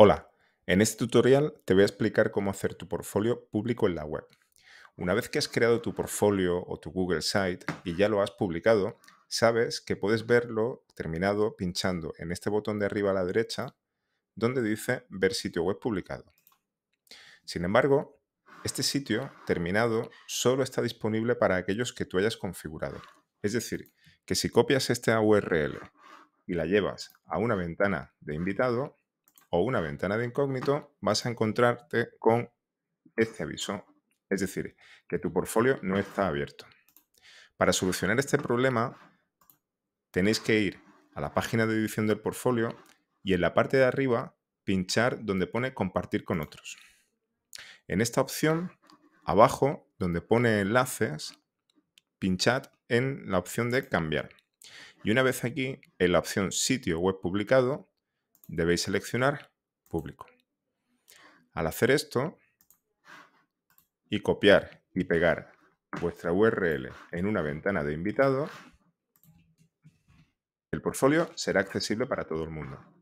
Hola, en este tutorial te voy a explicar cómo hacer tu portfolio público en la web. Una vez que has creado tu portfolio o tu Google Site y ya lo has publicado, sabes que puedes verlo terminado pinchando en este botón de arriba a la derecha donde dice Ver sitio web publicado. Sin embargo, este sitio terminado solo está disponible para aquellos que tú hayas configurado. Es decir, que si copias esta URL y la llevas a una ventana de invitado, o una ventana de incógnito, vas a encontrarte con este aviso. Es decir, que tu portfolio no está abierto. Para solucionar este problema, tenéis que ir a la página de edición del portfolio y en la parte de arriba pinchar donde pone compartir con otros. En esta opción, abajo, donde pone enlaces, pinchad en la opción de cambiar. Y una vez aquí, en la opción sitio web publicado, debéis seleccionar público. Al hacer esto y copiar y pegar vuestra URL en una ventana de invitado, el portfolio será accesible para todo el mundo.